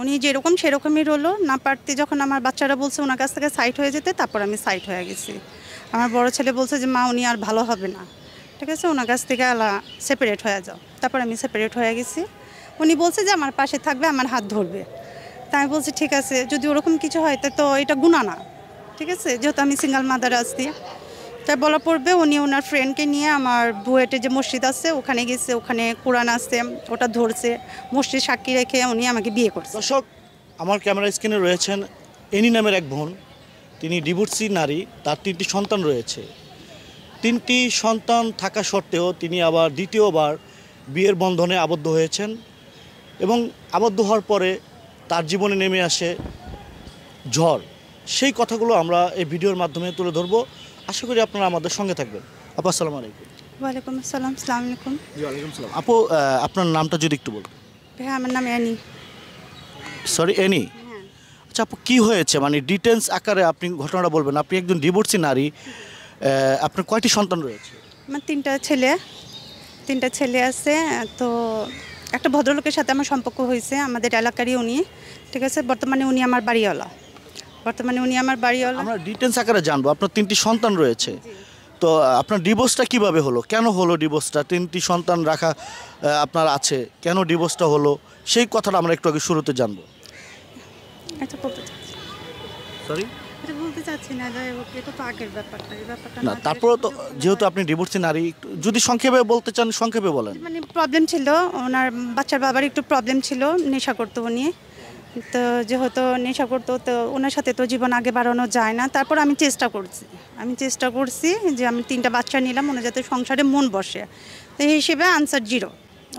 উনি যেরকম সেরকমই রলো না পারতে যখন আমার বাচ্চারা বলছে ওনার কাছ থেকে সাইট হয়ে যেতে তারপর আমি সাইট হয়ে গেছি আমার বড় ছেলে বলছে যে মা উনি আর ভালো হবে না ঠিক আছে ওনার কাছ থেকে আলা সেপারেট হয়ে যাও তারপর আমি সেপারেট হয়ে গেছি উনি বলছে যে আমার পাশে থাকবে আমার হাত ধরবে তাই আমি বলছি ঠিক আছে যদি ওরকম কিছু হয় তো এটা গুণা না ঠিক আছে যেহেতু আমি সিঙ্গাল মাদার আসছি তাই বলা পড়বে উনি ওনার ফ্রেন্ডকে নিয়ে আমার বুয়েটে যে মসজিদ আছে ওখানে গেছে ওখানে কোরআন আছে ওটা ধরছে মসজিদ সাক্ষী রেখে উনি আমাকে বিয়ে করছে দর্শক আমার ক্যামেরা স্ক্রিনে রয়েছেন এনি নামের এক বোন তিনি ডিভোর্সি নারী তার তিনটি সন্তান রয়েছে তিনটি সন্তান থাকা সত্ত্বেও তিনি আবার দ্বিতীয়বার বিয়ের বন্ধনে আবদ্ধ হয়েছেন এবং আবদ্ধ হওয়ার পরে তার জীবনে নেমে আসে ঝড় সেই কথাগুলো আমরা এই ভিডিওর মাধ্যমে তুলে ধরবো আশা করি আপনারা আমাদের সঙ্গে থাকবেন আপু আসসালামু আলাইকুম ওয়ালাইকুম আসসালাম আসসালামু আলাইকুম জি ওয়ালাইকুম সালাম আপু আপনার নামটা যদি একটু বলুন হ্যাঁ আমার নাম অ্যানি সরি অ্যানি আচ্ছা আপু কী হয়েছে মানে ডিটেলস আকারে আপনি ঘটনাটা বলবেন আপনি একজন ডিভোর্সি নারী আপনার কয়টি সন্তান রয়েছে আমার তিনটা ছেলে তিনটা ছেলে আছে তো একটা ভদ্রলোকের সাথে আমার সম্পর্ক হয়েছে আমাদের এলাকারই উনি ঠিক আছে বর্তমানে উনি আমার বাড়িওয়ালা বর্তমানে উনি আমার বাড়ি বাড়িওয়ালা আমরা ডিটেলস আকারে জানবো আপনার তিনটি সন্তান রয়েছে তো আপনার ডিভোর্সটা কিভাবে হলো কেন হলো ডিভোর্সটা তিনটি সন্তান রাখা আপনার আছে কেন ডিভোর্সটা হলো সেই কথাটা আমরা একটু আগে শুরুতে জানবো আচ্ছা বলতে সরি এটা বলতে চাচ্ছি না যাই হোক তো আগের ব্যাপারটা ব্যাপারটা না তারপরে তো যেহেতু আপনি ডিভোর্সি নারী একটু যদি সংক্ষেপে বলতে চান সংক্ষেপে বলেন মানে প্রবলেম ছিল ওনার বাচ্চার বাবার একটু প্রবলেম ছিল নেশা করতো উনি তো যেহেতু নেশা করতো তো ওনার সাথে তো জীবন আগে বাড়ানো যায় না তারপর আমি চেষ্টা করছি আমি চেষ্টা করছি যে আমি তিনটা বাচ্চা নিলাম ওনার যাতে সংসারে মন বসে তো এই হিসেবে আনসার জিরো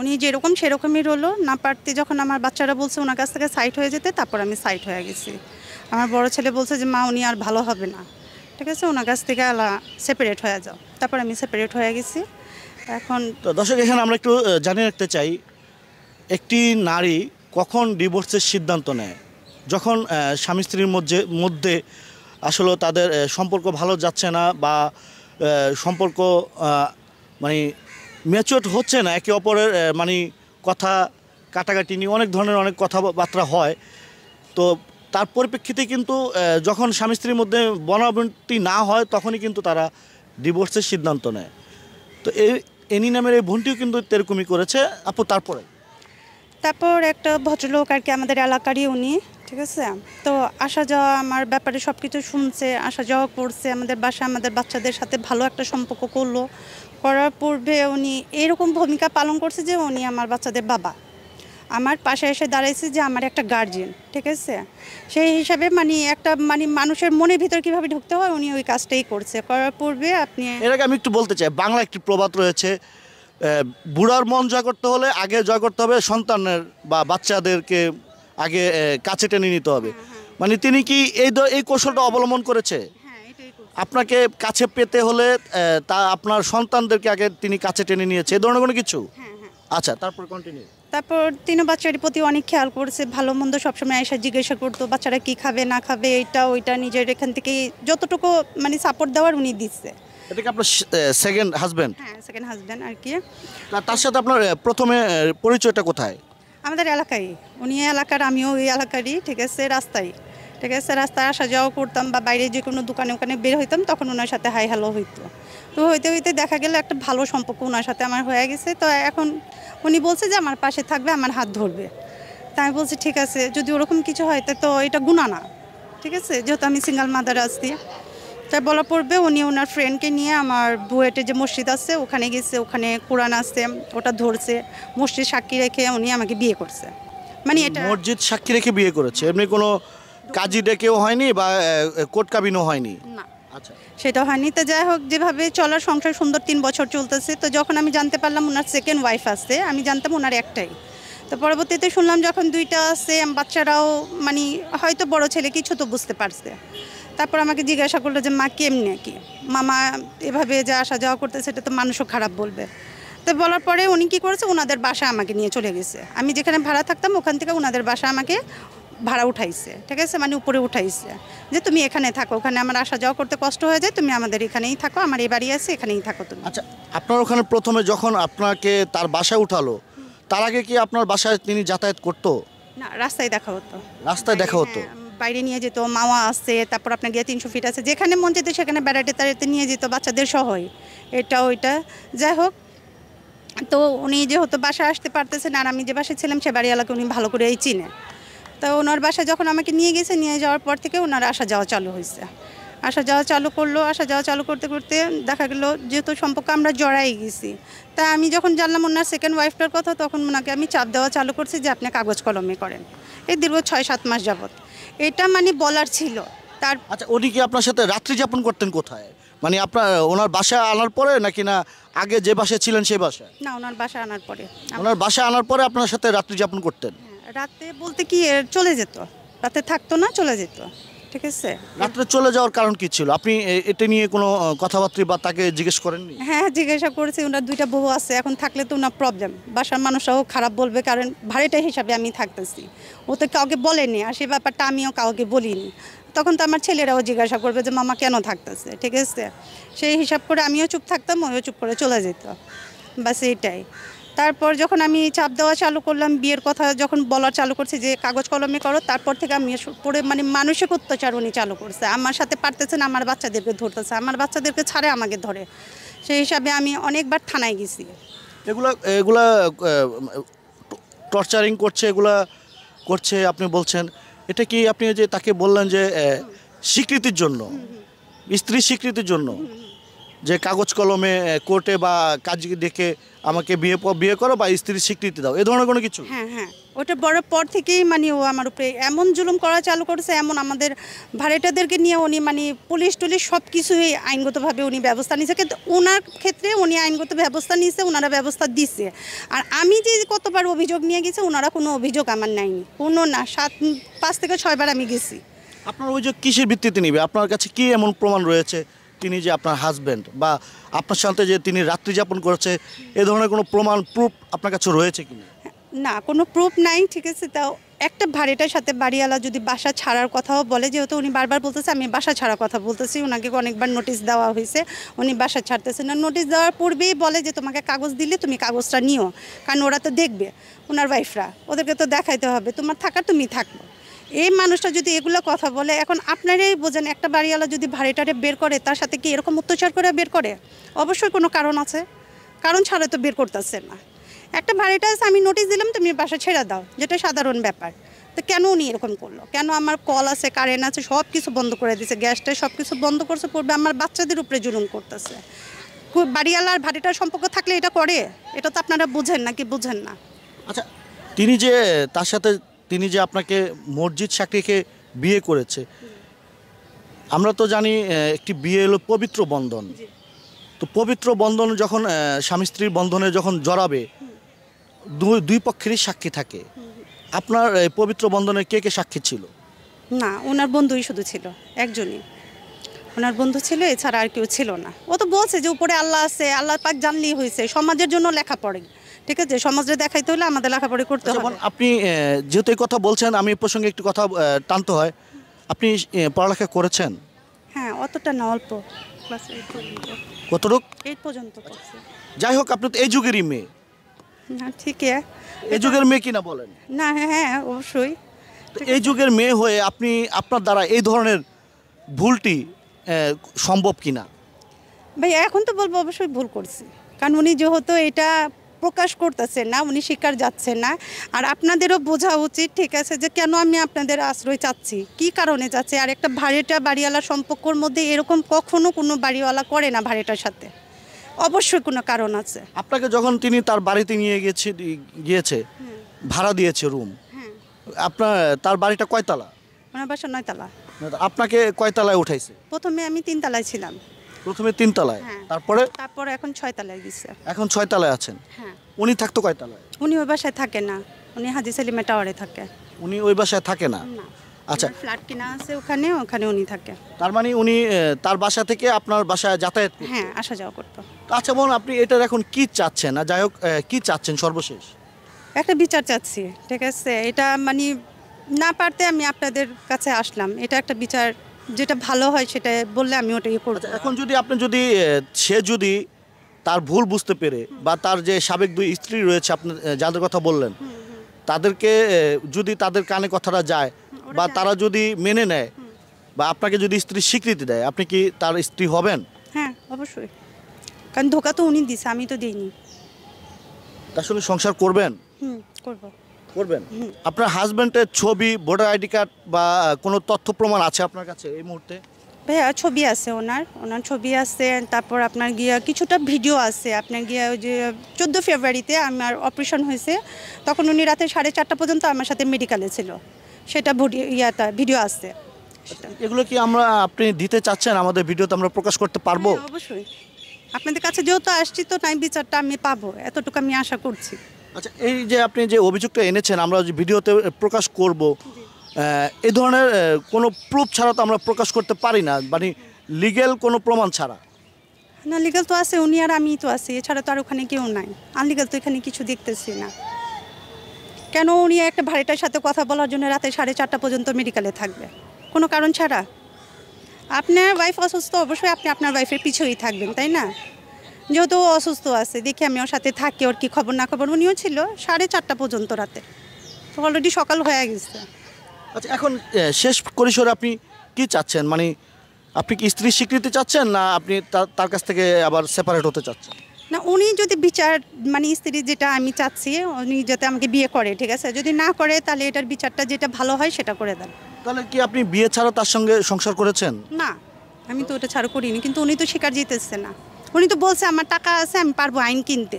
উনি যেরকম সেরকমই রলো না পারতে যখন আমার বাচ্চারা বলছে ওনার কাছ থেকে সাইট হয়ে যেতে তারপর আমি সাইট হয়ে গেছি আমার বড় ছেলে বলছে যে মা উনি আর ভালো হবে না ঠিক আছে ওনার কাছ থেকে আলা সেপারেট হয়ে যাও তারপর আমি সেপারেট হয়ে গেছি এখন তো দর্শক এখানে আমরা একটু জানিয়ে রাখতে চাই একটি নারী কখন ডিভোর্সের সিদ্ধান্ত নেয় যখন স্বামী স্ত্রীর মধ্যে মধ্যে আসলে তাদের সম্পর্ক ভালো যাচ্ছে না বা সম্পর্ক মানে ম্যাচিওর হচ্ছে না একে অপরের মানে কথা কাটাকাটি নিয়ে অনেক ধরনের অনেক কথাবার্তা হয় তো তার পরিপ্রেক্ষিতে কিন্তু যখন স্বামী স্ত্রীর মধ্যে বনাবন্তি না হয় তখনই কিন্তু তারা ডিভোর্সের সিদ্ধান্ত নেয় তো এই এনি নামের এই বোনটিও কিন্তু তেরকমই করেছে আপু তারপরে তারপর একটা ভদ্রলোক আর কি আমাদের এলাকারই উনি ঠিক আছে তো আসা যাওয়া আমার ব্যাপারে সব কিছু শুনছে আসা যাওয়া করছে আমাদের বাসা আমাদের বাচ্চাদের সাথে ভালো একটা সম্পর্ক করলো করার পূর্বে উনি এরকম ভূমিকা পালন করছে যে উনি আমার বাচ্চাদের বাবা আমার পাশে এসে দাঁড়াইছে যে আমার একটা গার্জিয়ান ঠিক আছে সেই হিসাবে মানে একটা মানে মানুষের মনের ভিতর কিভাবে ঢুকতে হয় উনি ওই কাজটাই করছে করার পূর্বে আপনি এর আগে আমি একটু বলতে চাই বাংলা একটি প্রবাদ রয়েছে বুড়ার মন জয় করতে হলে আগে জয় করতে হবে সন্তানের বা বাচ্চাদেরকে আগে কাছে টেনে নিতে হবে হ্যাঁ, হ্যাঁ। মানে তিনি কি এই এই কৌশলটা অবলম্বন হ্যাঁ, করেছে আপনাকে কাছে পেতে হলে তা আপনার সন্তানদেরকে আগে তিনি কাছে টেনে নিয়েছে এ ধরনের কোনো কিছু আচ্ছা তারপর কন্টিনিউ তারপর তিনি বাচ্চার প্রতি অনেক খেয়াল করছে ভালো মন্দ সবসময় এসে জিজ্ঞাসা করতো বাচ্চারা কি খাবে না খাবে এটা ওইটা নিজের এখান থেকে যতটুকু মানে সাপোর্ট দেওয়ার উনি দিচ্ছে এটা কি আপনার সেকেন্ড হাজবেন্ড হ্যাঁ সেকেন্ড হাজব্যান্ড আর কি তার সাথে আপনার প্রথমে পরিচয়টা কোথায় আমাদের এলাকায় উনি এলাকার আমিও ওই এলাকারই ঠিক আছে রাস্তায় ঠিক আছে রাস্তায় আসা যাওয়া করতাম বা বাইরে যে কোনো দোকানে ওখানে বের হইতাম তখন ওনার সাথে হাই হ্যালো হইতো তো হইতে হইতে দেখা গেল একটা ভালো সম্পর্ক ওনার সাথে আমার হয়ে গেছে তো এখন উনি বলছে যে আমার পাশে থাকবে আমার হাত ধরবে তাই আমি বলছি ঠিক আছে যদি ওরকম কিছু হয় তো এটা গুণা না ঠিক আছে যেহেতু আমি সিঙ্গেল মাদার আসছি রাস্তায় বলা পড়বে উনি ওনার ফ্রেন্ডকে নিয়ে আমার বুয়েটে যে মসজিদ আছে ওখানে গেছে ওখানে কোরআন আছে ওটা ধরছে মসজিদ সাক্ষী রেখে উনি আমাকে বিয়ে করছে মানে এটা মসজিদ সাক্ষী রেখে বিয়ে করেছে এমনি কোনো কাজী ডেকেও হয়নি বা কোর্ট কাবিনও হয়নি না আচ্ছা। সেটা হয়নি তো যাই হোক যেভাবে চলার সংসার সুন্দর তিন বছর চলতেছে তো যখন আমি জানতে পারলাম ওনার সেকেন্ড ওয়াইফ আছে আমি জানতাম ওনার একটাই তো পরবর্তীতে শুনলাম যখন দুইটা আছে বাচ্চারাও মানে হয়তো বড় ছেলে কিছু তো বুঝতে পারছে তারপর আমাকে জিজ্ঞাসা করলো যে মা কেমনি নাকি কি মামা এভাবে যে আসা যাওয়া করতে সেটা তো মানুষও খারাপ বলবে তো বলার পরে উনি কী করেছে ওনাদের বাসা আমাকে নিয়ে চলে গেছে আমি যেখানে ভাড়া থাকতাম ওখান থেকে ওনাদের বাসা আমাকে ভাড়া উঠাইছে ঠিক আছে মানে উপরে উঠাইছে যে তুমি এখানে থাকো ওখানে আমার আসা যাওয়া করতে কষ্ট হয়ে যায় তুমি আমাদের এখানেই থাকো আমার এই বাড়ি আছে এখানেই থাকো তুমি আচ্ছা আপনার ওখানে প্রথমে যখন আপনাকে তার বাসায় উঠালো তার আগে কি আপনার বাসায় তিনি যাতায়াত করতো না রাস্তায় দেখা হতো রাস্তায় দেখা হ্যাঁ, হতো হ্যাঁ, বাইরে নিয়ে যেত মাওয়া আছে তারপর আপনার গিয়ে তিনশো ফিট আছে যেখানে মন যেত সেখানে বেড়াতে তাড়াতে নিয়ে যেত বাচ্চাদের সহই এটা ওইটা যাই হোক তো উনি যেহেতু বাসা আসতে পারতেছেন আর আমি যে বাসায় ছিলাম সে বাড়িওয়ালাকে উনি ভালো করেই চিনে তো ওনার বাসায় যখন আমাকে নিয়ে গেছে নিয়ে যাওয়ার পর থেকে ওনার আসা যাওয়া চালু হয়েছে আসা যাওয়া চালু করলো আসা যাওয়া চালু করতে করতে দেখা গেলো যেহেতু সম্পর্কে আমরা জড়াই গেছি তা আমি যখন জানলাম ওনার সেকেন্ড ওয়াইফটার কথা তখন ওনাকে আমি চাপ দেওয়া চালু করছি যে আপনি কাগজ কলমে করেন এই দীর্ঘ ছয় সাত মাস যাবত এটা মানে বলার ছিল তার আচ্ছা উনি কি আপনার সাথে রাত্রি যাপন করতেন কোথায় মানে আপনার ওনার বাসা আনার পরে নাকি না আগে যে বাসায় ছিলেন সেই বাসায় না ওনার বাসা আনার পরে ওনার বাসা আনার পরে আপনার সাথে রাত্রি যাপন করতেন হ্যাঁ, রাতে বলতে কি চলে যেত রাতে থাকতো না চলে যেত ঠিক আছে রাত্রে চলে যাওয়ার কারণ কি ছিল আপনি এটা নিয়ে কোনো কথাবার্তা বা তাকে জিজ্ঞেস করেননি হ্যাঁ জিজ্ঞাসা করেছি ওনার দুইটা বউ আছে এখন থাকলে তো ওনার প্রবলেম বাসার মানুষরাও খারাপ বলবে কারণ ভাড়াটা হিসাবে আমি থাকতেছি ও তো কাউকে বলেনি আর সে ব্যাপারটা আমিও কাউকে বলিনি তখন তো আমার ছেলেরাও জিজ্ঞাসা করবে যে মামা কেন থাকতেছে ঠিক আছে সেই হিসাব করে আমিও চুপ থাকতাম ওইও চুপ করে চলে যেত বাস এইটাই তারপর যখন আমি চাপ দেওয়া চালু করলাম বিয়ের কথা যখন বলা চালু করছে যে কাগজ কলমে করো তারপর থেকে আমি পড়ে মানে মানসিক অত্যাচার উনি চালু করছে আমার সাথে পারতেছে না আমার বাচ্চাদেরকে ধরতেছে আমার বাচ্চাদেরকে ছাড়ে আমাকে ধরে সেই হিসাবে আমি অনেকবার থানায় গেছি এগুলা এগুলা টর্চারিং করছে এগুলা করছে আপনি বলছেন এটা কি আপনি যে তাকে বললেন যে স্বীকৃতির জন্য স্ত্রী স্বীকৃতির জন্য যে কাগজ কলমে কোর্টে বা কাজ ডেকে আমাকে বিয়ে বিয়ে করো বা স্ত্রীর স্বীকৃতি দাও এ ধরনের কোনো কিছু হ্যাঁ হ্যাঁ ওটা বড় পর থেকেই মানে ও আমার উপরে এমন জুলুম করা চালু করেছে এমন আমাদের ভাড়াটাদেরকে নিয়ে উনি মানে পুলিশ টুলিশ সব কিছুই আইনগতভাবে উনি ব্যবস্থা নিয়েছে কিন্তু ওনার ক্ষেত্রে উনি আইনগত ব্যবস্থা নিয়েছে ওনারা ব্যবস্থা দিচ্ছে আর আমি যে কতবার অভিযোগ নিয়ে গেছি ওনারা কোনো অভিযোগ আমার নাই কোনো না সাত পাঁচ থেকে ছয়বার আমি গেছি আপনার অভিযোগ কিসের ভিত্তিতে নিবে আপনার কাছে কি এমন প্রমাণ রয়েছে তিনি যে আপনার হাজব্যান্ড বা আপনার সাথে যে তিনি রাত্রি যাপন করেছে এ ধরনের কোনো প্রমাণ প্রুফ আপনার কাছে রয়েছে কি না কোনো প্রুফ নাই ঠিক আছে তাও একটা ভাড়িটার সাথে বাড়িওয়ালা যদি বাসা ছাড়ার কথাও বলে যেহেতু উনি বারবার বলতেছে আমি বাসা ছাড়ার কথা বলতেছি ওনাকে অনেকবার নোটিশ দেওয়া হয়েছে উনি বাসা ছাড়তেছে না নোটিশ দেওয়ার পূর্বেই বলে যে তোমাকে কাগজ দিলে তুমি কাগজটা নিও কারণ ওরা তো দেখবে ওনার ওয়াইফরা ওদেরকে তো দেখাইতে হবে তোমার থাকার তুমি থাকবো এই মানুষটা যদি এগুলো কথা বলে এখন আপনারাই বোঝেন একটা বাড়িওয়ালা যদি ভাড়িটারে বের করে তার সাথে কি এরকম অত্যাচার করে বের করে অবশ্যই কোনো কারণ আছে কারণ ছাড়া তো বের করতেছে না একটা ভাড়াটা আছে আমি নোটিশ দিলাম তুমি বাসা ছেড়ে দাও যেটা সাধারণ ব্যাপার তো কেন উনি এরকম করলো কেন আমার কল আছে কারেন্ট আছে সব কিছু বন্ধ করে দিছে গ্যাসটা সব কিছু বন্ধ করছে পড়বে আমার বাচ্চাদের উপরে জুলুম করতেছে বাড়িওয়ালার ভাড়িটার সম্পর্ক থাকলে এটা করে এটা তো আপনারা বুঝেন না কি বুঝেন না আচ্ছা তিনি যে তার সাথে তিনি যে আপনাকে মসজিদ সাক্ষীকে বিয়ে করেছে আমরা তো জানি একটি বিয়ে হলো পবিত্র বন্ধন তো পবিত্র বন্ধন যখন স্বামী স্ত্রীর বন্ধনে যখন জড়াবে দুই দুই পক্ষেরই সাক্ষী থাকে আপনার পবিত্র বন্ধনে কে কে সাক্ষী ছিল না ওনার বন্ধুই শুধু ছিল একজনই ওনার বন্ধু ছিল এছাড়া আর কেউ ছিল না ও তো বলছে যে উপরে আল্লাহ আছে আল্লাহ পাক জানলেই হয়েছে সমাজের জন্য লেখা পড়ে ঠিক আছে সমাজে দেখাইতে হলে আমাদের লেখাপড়ি করতে হবে আপনি যেহেতু এই কথা বলছেন আমি প্রসঙ্গে একটু কথা টানতে হয় আপনি পড়ালেখা করেছেন হ্যাঁ অতটা না অল্প কতটুক এই পর্যন্ত যাই হোক আপনি তো এই যুগেরই মেয়ে না ঠিকই এই যুগের মেয়ে কিনা বলেন না হ্যাঁ, হ্যাঁ অবশ্যই এই যুগের মেয়ে হয়ে আপনি আপনার দ্বারা এই ধরনের ভুলটি সম্ভব কিনা ভাই এখন তো বলবো অবশ্যই ভুল করছি কারণ উনি যেহেতু এটা প্রকাশ করতেছেন না উনি শিকার যাচ্ছেন না আর আপনাদেরও বোঝা উচিত ঠিক আছে যে কেন আমি আপনাদের আশ্রয় চাচ্ছি কি কারণে যাচ্ছে আর একটা ভাড়েটা বাড়িওয়ালা সম্পর্কর মধ্যে এরকম কখনো কোনো বাড়িওয়ালা করে না ভাড়েটার সাথে অবশ্যই কোনো কারণ আছে আপনাকে যখন তিনি তার বাড়িতে নিয়ে গেছে গিয়েছে ভাড়া দিয়েছে রুম হ্যাঁ। আপনার তার বাড়িটা কয়তলা বাসা নয়তলা আপনাকে কয়তলায় উঠাইছে প্রথমে আমি তিনতলায় ছিলাম প্রথমে তিন তলায় হ্যাঁ। তারপরে তারপরে এখন ছয় তলায় গেছে এখন ছয় তলায় আছেন হ্যাঁ উনি থাকতো কয় তলায় উনি ওই বাসায় থাকে না উনি হাজি সেলিমে টাওয়ারে থাকে উনি ওই বাসায় থাকে না আচ্ছা ফ্ল্যাট কিনা আছে ওখানে ওখানে উনি থাকে তার মানে উনি তার বাসা থেকে আপনার বাসায় যাতায়াত হ্যাঁ আসা যাওয়া করতো আচ্ছা বলুন আপনি এটার এখন কি চাচ্ছেন না যাই হোক কি চাচ্ছেন সর্বশেষ একটা বিচার চাচ্ছি ঠিক আছে এটা মানে না পারতে আমি আপনাদের কাছে আসলাম এটা একটা বিচার যেটা ভালো হয় সেটা বললে আমি ওটা ইয়ে করবো আচ্ছা, এখন যদি আপনি যদি সে যদি তার ভুল বুঝতে পেরে বা তার যে সাবেক দুই স্ত্রী রয়েছে আপনি যাদের কথা বললেন তাদেরকে যদি তাদের কানে কথাটা যায় বা তারা যদি মেনে নেয় বা আপনাকে যদি স্ত্রী স্বীকৃতি দেয় আপনি কি তার স্ত্রী হবেন হ্যাঁ অবশ্যই কারণ ধোকা তো উনি দিছে আমি তো দিইনি তার সঙ্গে সংসার করবেন হুম করবো করবেন আপনার হাজব্যান্ডের ছবি ভোটার আইডি কার্ড বা কোনো তথ্য প্রমাণ আছে আপনার কাছে এই মুহূর্তে ভাইয়া ছবি আছে ওনার ওনার ছবি আছে তারপর আপনার গিয়া কিছুটা ভিডিও আছে আপনার গিয়া যে চোদ্দো ফেব্রুয়ারিতে আমার অপারেশন হয়েছে তখন উনি রাতে সাড়ে চারটা পর্যন্ত আমার সাথে মেডিকেলে ছিল সেটা ইয়াটা ভিডিও আছে এগুলো কি আমরা আপনি দিতে চাচ্ছেন আমাদের ভিডিওতে আমরা প্রকাশ করতে পারবো হ্যাঁ, অবশ্যই আপনাদের কাছে যেহেতু আসছি তো নাই বিচারটা আমি পাবো এতটুকু আমি আশা করছি আচ্ছা এই যে আপনি যে অভিযোগটা এনেছেন আমরা ভিডিওতে প্রকাশ করব এ ধরনের কোনো প্রুফ ছাড়া তো আমরা প্রকাশ করতে পারি না মানে লিগেল কোনো প্রমাণ ছাড়া না লিগেল তো আছে উনি আর আমি তো আছি এছাড়া তো আর ওখানে কেউ নাই আনলিগেল তো এখানে কিছু দেখতেছি না কেন উনি একটা ভাড়িটার সাথে কথা বলার জন্য রাতে সাড়ে চারটা পর্যন্ত মেডিকেলে থাকবে কোনো কারণ ছাড়া আপনার ওয়াইফ অসুস্থ অবশ্যই আপনি আপনার ওয়াইফের পিছিয়েই থাকবেন তাই না যেহেতু অসুস্থ আছে দেখি আমি ওর সাথে থাকি ওর কি খবর না খবর উনিও ছিল সাড়ে চারটা পর্যন্ত রাতে অলরেডি সকাল হয়ে গেছে আচ্ছা এখন শেষ করিসরে আপনি কি চাচ্ছেন মানে আপনি কি স্ত্রী স্বীকৃতি চাচ্ছেন না আপনি তার কাছ থেকে আবার সেপারেট হতে চাচ্ছেন না উনি যদি বিচার মানে স্ত্রী যেটা আমি চাচ্ছি উনি যাতে আমাকে বিয়ে করে ঠিক আছে যদি না করে তাহলে এটার বিচারটা যেটা ভালো হয় সেটা করে দেন তাহলে কি আপনি বিয়ে ছাড়া তার সঙ্গে সংসার করেছেন না আমি তো ওটা ছাড়া করিনি কিন্তু উনি তো শিকার জিতেছে না উনি তো বলছে আমার টাকা আছে আমি পারবো আইন কিনতে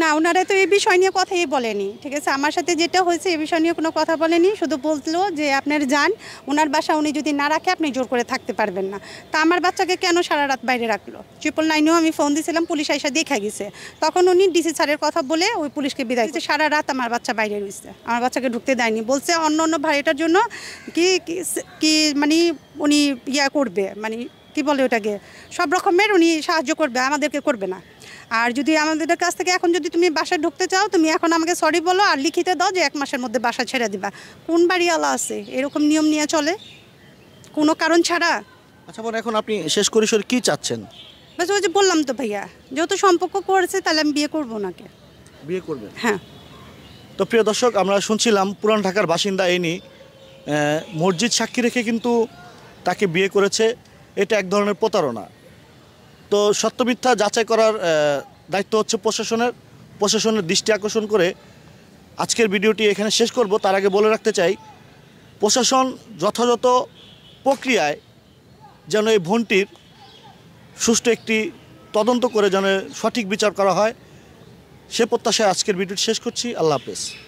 না ওনারা তো এই বিষয় নিয়ে কথাই বলেনি ঠিক আছে আমার সাথে যেটা হয়েছে এই বিষয় নিয়ে কোনো কথা বলেনি শুধু বললো যে আপনার যান ওনার বাসা উনি যদি না রাখে আপনি জোর করে থাকতে পারবেন না তা আমার বাচ্চাকে কেন সারা রাত বাইরে রাখলো ট্রিপল নাইনেও আমি ফোন দিয়েছিলাম পুলিশ আইসা দেখা গেছে তখন উনি ডিসি স্যারের কথা বলে ওই পুলিশকে বিদায় দিচ্ছে সারা রাত আমার বাচ্চা বাইরে রয়েছে আমার বাচ্চাকে ঢুকতে দেয়নি বলছে অন্য অন্য ভাইটার জন্য কি কি মানে উনি ইয়া করবে মানে কি বলে ওটাকে সব রকমের উনি সাহায্য করবে আমাদেরকে করবে না আর যদি আমাদের কাছ থেকে এখন যদি তুমি বাসায় ঢুকতে চাও তুমি এখন আমাকে সরি বলো আর লিখিতে দাও যে এক মাসের মধ্যে বাসা ছেড়ে দিবা কোন বাড়িওয়ালা আছে এরকম নিয়ম নিয়ে চলে কোনো কারণ ছাড়া আচ্ছা বল এখন আপনি শেষ সরি কি চাচ্ছেন বাস ওই যে বললাম তো ভাইয়া যেহেতু সম্পর্ক করেছে তাহলে আমি বিয়ে করবো ওনাকে বিয়ে করবে হ্যাঁ তো প্রিয় দর্শক আমরা শুনছিলাম পুরান ঢাকার বাসিন্দা এনি মসজিদ সাক্ষী রেখে কিন্তু তাকে বিয়ে করেছে এটা এক ধরনের প্রতারণা তো সত্য মিথ্যা যাচাই করার দায়িত্ব হচ্ছে প্রশাসনের প্রশাসনের দৃষ্টি আকর্ষণ করে আজকের ভিডিওটি এখানে শেষ করব তার আগে বলে রাখতে চাই প্রশাসন যথাযথ প্রক্রিয়ায় যেন এই ভনটির সুষ্ঠু একটি তদন্ত করে যেন সঠিক বিচার করা হয় সে প্রত্যাশায় আজকের ভিডিওটি শেষ করছি আল্লাহ হাফেজ